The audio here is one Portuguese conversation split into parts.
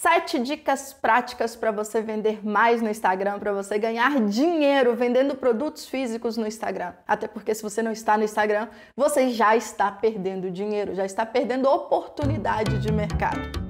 Sete dicas práticas para você vender mais no Instagram, para você ganhar dinheiro vendendo produtos físicos no Instagram. Até porque se você não está no Instagram, você já está perdendo dinheiro, já está perdendo oportunidade de mercado.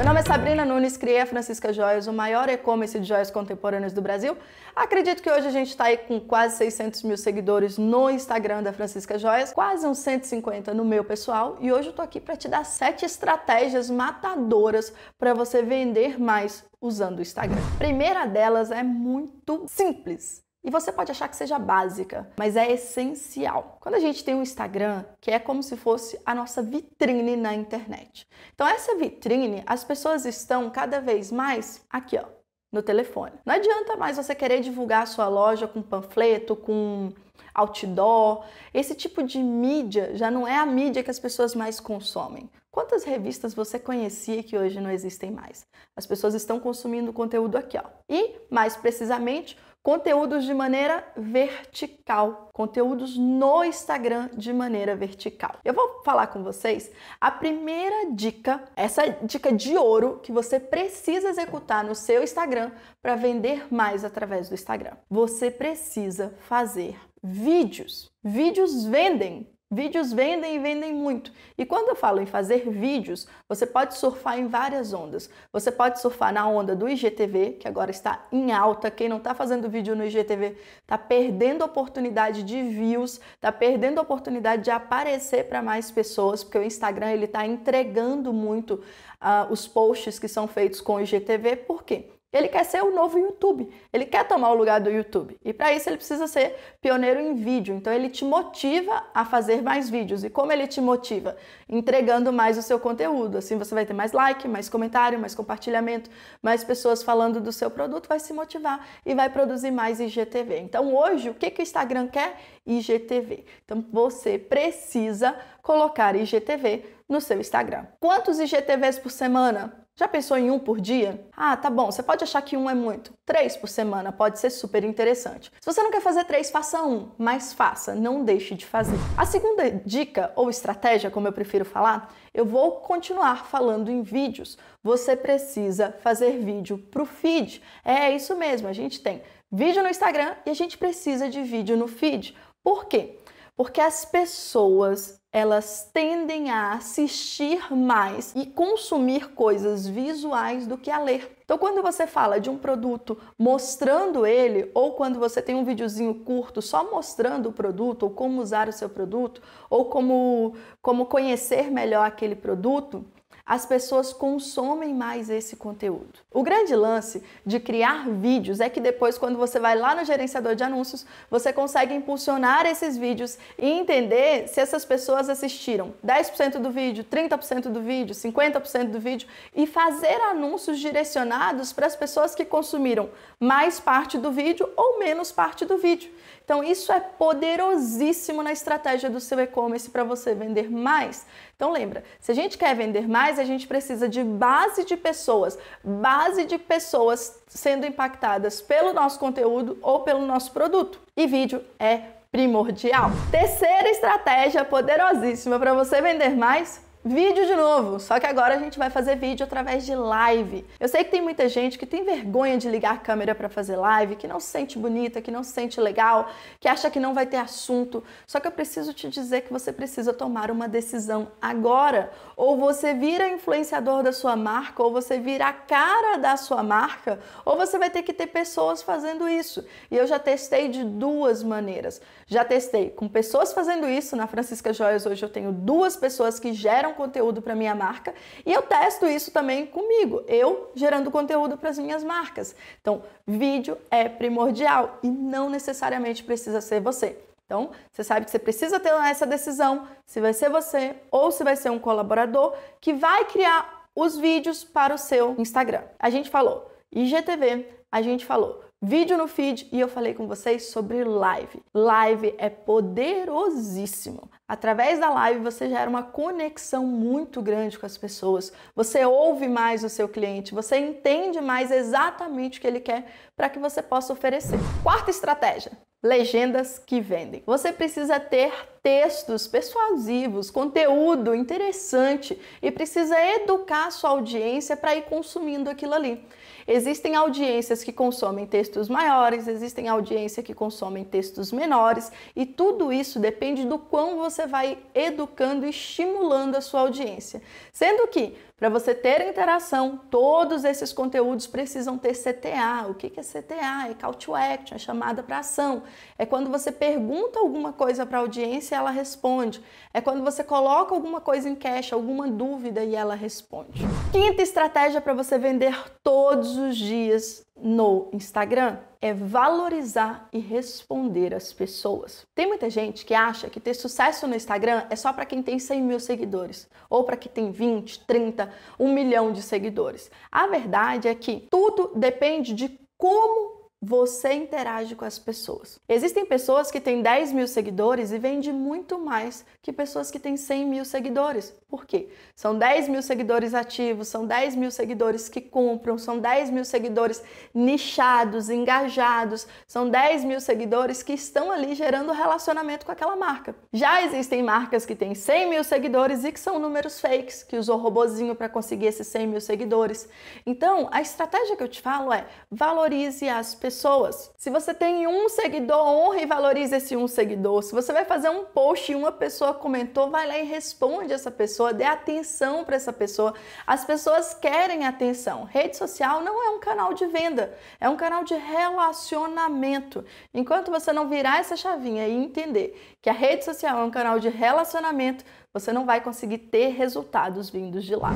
Meu nome é Sabrina Nunes, criei a Francisca Joias, o maior e-commerce de joias contemporâneas do Brasil. Acredito que hoje a gente está aí com quase 600 mil seguidores no Instagram da Francisca Joias, quase uns 150 no meu pessoal. E hoje eu estou aqui para te dar sete estratégias matadoras para você vender mais usando o Instagram. A primeira delas é muito simples e você pode achar que seja básica, mas é essencial. Quando a gente tem um Instagram, que é como se fosse a nossa vitrine na internet. Então, essa vitrine, as pessoas estão cada vez mais aqui, ó, no telefone. Não adianta mais você querer divulgar a sua loja com panfleto, com outdoor. Esse tipo de mídia já não é a mídia que as pessoas mais consomem. Quantas revistas você conhecia que hoje não existem mais? As pessoas estão consumindo conteúdo aqui, ó. E, mais precisamente, Conteúdos de maneira vertical, conteúdos no Instagram de maneira vertical. Eu vou falar com vocês a primeira dica, essa dica de ouro que você precisa executar no seu Instagram para vender mais através do Instagram. Você precisa fazer vídeos. Vídeos vendem. Vídeos vendem e vendem muito. E quando eu falo em fazer vídeos, você pode surfar em várias ondas. Você pode surfar na onda do IGTV, que agora está em alta. Quem não está fazendo vídeo no IGTV está perdendo a oportunidade de views, está perdendo a oportunidade de aparecer para mais pessoas, porque o Instagram ele está entregando muito uh, os posts que são feitos com o IGTV. Por quê? Ele quer ser o novo YouTube. Ele quer tomar o lugar do YouTube. E para isso ele precisa ser pioneiro em vídeo. Então ele te motiva a fazer mais vídeos. E como ele te motiva? Entregando mais o seu conteúdo. Assim você vai ter mais like, mais comentário, mais compartilhamento, mais pessoas falando do seu produto, vai se motivar e vai produzir mais IGTV. Então hoje o que, que o Instagram quer? IGTV. Então você precisa colocar IGTV no seu Instagram. Quantos IGTVs por semana? Já pensou em um por dia? Ah, tá bom, você pode achar que um é muito. Três por semana pode ser super interessante. Se você não quer fazer três, faça um, mas faça, não deixe de fazer. A segunda dica ou estratégia, como eu prefiro falar, eu vou continuar falando em vídeos. Você precisa fazer vídeo para o feed. É isso mesmo, a gente tem vídeo no Instagram e a gente precisa de vídeo no feed. Por quê? Porque as pessoas elas tendem a assistir mais e consumir coisas visuais do que a ler. Então, quando você fala de um produto mostrando ele, ou quando você tem um videozinho curto só mostrando o produto, ou como usar o seu produto, ou como, como conhecer melhor aquele produto, as pessoas consomem mais esse conteúdo. O grande lance de criar vídeos é que depois, quando você vai lá no gerenciador de anúncios, você consegue impulsionar esses vídeos e entender se essas pessoas assistiram 10% do vídeo, 30% do vídeo, 50% do vídeo e fazer anúncios direcionados para as pessoas que consumiram mais parte do vídeo ou menos parte do vídeo. Então, isso é poderosíssimo na estratégia do seu e-commerce para você vender mais então lembra, se a gente quer vender mais, a gente precisa de base de pessoas, base de pessoas sendo impactadas pelo nosso conteúdo ou pelo nosso produto. E vídeo é primordial. Terceira estratégia poderosíssima para você vender mais, Vídeo de novo, só que agora a gente vai fazer vídeo através de live. Eu sei que tem muita gente que tem vergonha de ligar a câmera para fazer live, que não se sente bonita, que não se sente legal, que acha que não vai ter assunto. Só que eu preciso te dizer que você precisa tomar uma decisão agora. Ou você vira influenciador da sua marca, ou você vira a cara da sua marca, ou você vai ter que ter pessoas fazendo isso. E eu já testei de duas maneiras. Já testei com pessoas fazendo isso, na Francisca Joias hoje eu tenho duas pessoas que geram geram conteúdo para minha marca e eu testo isso também comigo, eu gerando conteúdo para as minhas marcas. Então, vídeo é primordial e não necessariamente precisa ser você. Então, você sabe que você precisa ter essa decisão se vai ser você ou se vai ser um colaborador que vai criar os vídeos para o seu Instagram. A gente falou IGTV, a gente falou vídeo no feed e eu falei com vocês sobre live. Live é poderosíssimo. Através da live você gera uma conexão muito grande com as pessoas. Você ouve mais o seu cliente, você entende mais exatamente o que ele quer para que você possa oferecer. Quarta estratégia: Legendas que vendem. Você precisa ter textos persuasivos, conteúdo interessante e precisa educar a sua audiência para ir consumindo aquilo ali. Existem audiências que consomem textos maiores, existem audiências que consomem textos menores, e tudo isso depende do quão você vai educando e estimulando a sua audiência. Sendo que para você ter interação, todos esses conteúdos precisam ter CTA. O que é CTA? É call to action, é chamada para ação. É quando você pergunta alguma coisa para a audiência e ela responde. É quando você coloca alguma coisa em cash, alguma dúvida e ela responde. Quinta estratégia para você vender todos os dias no Instagram é valorizar e responder as pessoas. Tem muita gente que acha que ter sucesso no Instagram é só para quem tem 100 mil seguidores, ou para quem tem 20, 30, 1 milhão de seguidores. A verdade é que tudo depende de como você interage com as pessoas. Existem pessoas que têm 10 mil seguidores e vendem muito mais que pessoas que têm 100 mil seguidores. Por quê? São 10 mil seguidores ativos, são 10 mil seguidores que compram, são 10 mil seguidores nichados, engajados, são 10 mil seguidores que estão ali gerando relacionamento com aquela marca. Já existem marcas que têm 100 mil seguidores e que são números fakes, que usou robozinho para conseguir esses 100 mil seguidores. Então, a estratégia que eu te falo é valorize as pessoas pessoas. Se você tem um seguidor, honra e valorize esse um seguidor. Se você vai fazer um post e uma pessoa comentou, vai lá e responde essa pessoa, dê atenção para essa pessoa. As pessoas querem atenção. Rede social não é um canal de venda, é um canal de relacionamento. Enquanto você não virar essa chavinha e entender que a rede social é um canal de relacionamento, você não vai conseguir ter resultados vindos de lá.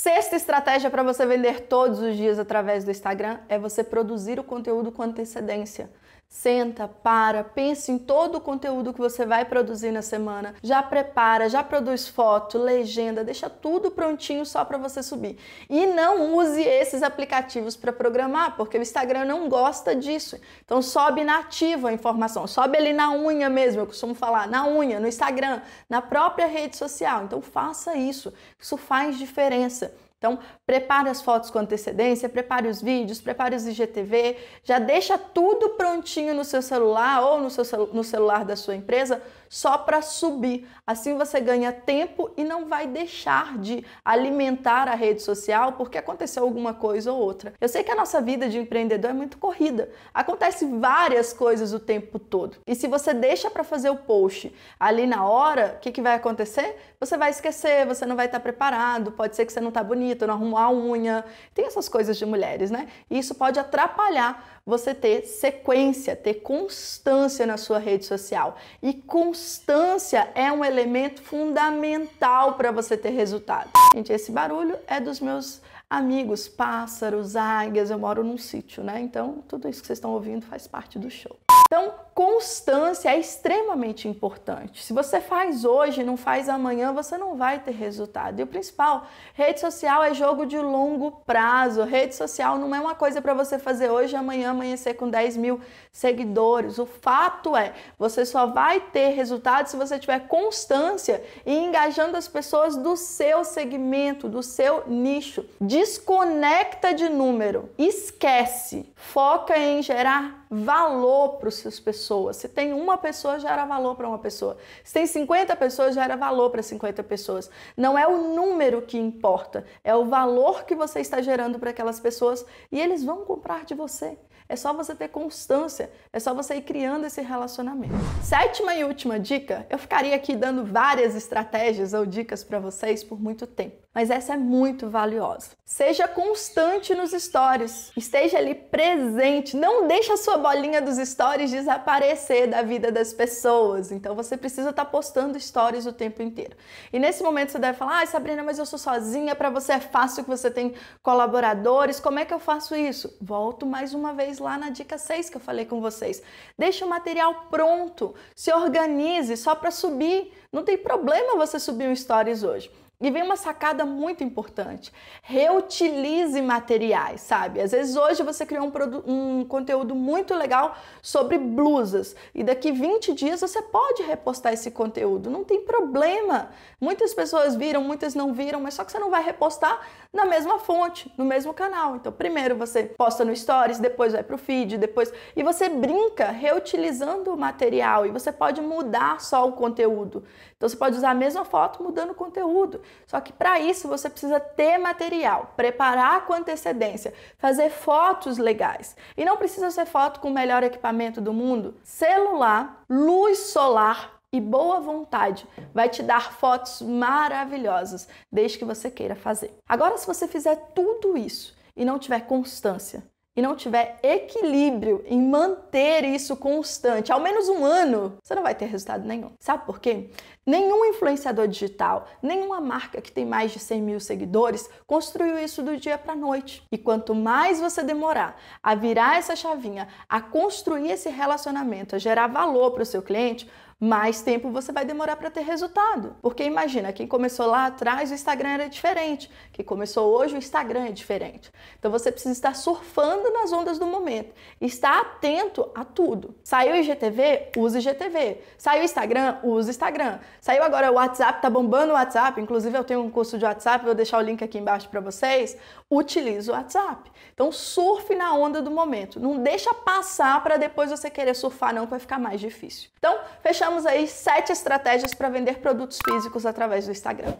Sexta estratégia para você vender todos os dias através do Instagram é você produzir o conteúdo com antecedência. Senta, para, pensa em todo o conteúdo que você vai produzir na semana, já prepara, já produz foto, legenda, deixa tudo prontinho só para você subir. E não use esses aplicativos para programar, porque o Instagram não gosta disso. Então sobe nativa a informação, sobe ali na unha mesmo, eu costumo falar, na unha, no Instagram, na própria rede social. Então faça isso, isso faz diferença. Então, prepare as fotos com antecedência, prepare os vídeos, prepare os IGTV, já deixa tudo prontinho no seu celular ou no, seu, no celular da sua empresa só para subir. Assim você ganha tempo e não vai deixar de alimentar a rede social porque aconteceu alguma coisa ou outra. Eu sei que a nossa vida de empreendedor é muito corrida. Acontece várias coisas o tempo todo. E se você deixa para fazer o post ali na hora, o que, que vai acontecer? Você vai esquecer, você não vai estar tá preparado, pode ser que você não está bonito bonita, não arrumou a unha. Tem essas coisas de mulheres, né? E isso pode atrapalhar você ter sequência, ter constância na sua rede social. E constância é um elemento fundamental para você ter resultado. Gente, esse barulho é dos meus amigos, pássaros, águias. Eu moro num sítio, né? Então, tudo isso que vocês estão ouvindo faz parte do show. Então, constância é extremamente importante. Se você faz hoje, não faz amanhã, você não vai ter resultado. E o principal, rede social é jogo de longo prazo. Rede social não é uma coisa para você fazer hoje, amanhã amanhecer com 10 mil seguidores. O fato é, você só vai ter resultado se você tiver constância e engajando as pessoas do seu segmento, do seu nicho. Desconecta de número, esquece, foca em gerar valor para as suas pessoas. Se tem uma pessoa, gera valor para uma pessoa. Se tem 50 pessoas, gera valor para 50 pessoas. Não é o número que importa, é o valor que você está gerando para aquelas pessoas e eles vão comprar de você. É só você ter constância, é só você ir criando esse relacionamento. Sétima e última dica, eu ficaria aqui dando várias estratégias ou dicas para vocês por muito tempo mas essa é muito valiosa. Seja constante nos stories, esteja ali presente, não deixe a sua bolinha dos stories desaparecer da vida das pessoas. Então você precisa estar tá postando stories o tempo inteiro. E nesse momento você deve falar: "Ah, Sabrina, mas eu sou sozinha, para você é fácil que você tem colaboradores. Como é que eu faço isso?" Volto mais uma vez lá na dica 6 que eu falei com vocês. Deixe o material pronto, se organize só para subir. Não tem problema você subir um stories hoje. E vem uma sacada muito importante. Reutilize materiais, sabe? Às vezes hoje você criou um, um, conteúdo muito legal sobre blusas e daqui 20 dias você pode repostar esse conteúdo, não tem problema. Muitas pessoas viram, muitas não viram, mas só que você não vai repostar na mesma fonte, no mesmo canal. Então, primeiro você posta no Stories, depois vai para o feed, depois. E você brinca reutilizando o material e você pode mudar só o conteúdo. Então, você pode usar a mesma foto mudando o conteúdo. Só que para isso você precisa ter material, preparar com antecedência, fazer fotos legais. E não precisa ser foto com o melhor equipamento do mundo. Celular, luz solar e boa vontade vai te dar fotos maravilhosas, desde que você queira fazer. Agora, se você fizer tudo isso e não tiver constância, e não tiver equilíbrio em manter isso constante, ao menos um ano, você não vai ter resultado nenhum. Sabe por quê? Nenhum influenciador digital, nenhuma marca que tem mais de 100 mil seguidores construiu isso do dia para noite. E quanto mais você demorar a virar essa chavinha, a construir esse relacionamento, a gerar valor para o seu cliente, mais tempo você vai demorar para ter resultado. Porque imagina, quem começou lá atrás o Instagram era diferente, quem começou hoje o Instagram é diferente. Então você precisa estar surfando nas ondas do momento, estar atento a tudo. Saiu IGTV, usa IGTV. Saiu Instagram, usa Instagram. Saiu agora o WhatsApp, tá bombando o WhatsApp, inclusive eu tenho um curso de WhatsApp, vou deixar o link aqui embaixo para vocês. Utilize o WhatsApp. Então surfe na onda do momento. Não deixa passar para depois você querer surfar não, que vai ficar mais difícil. Então, fechamos demos aí sete estratégias para vender produtos físicos através do Instagram.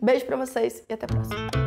Beijo para vocês e até a próxima.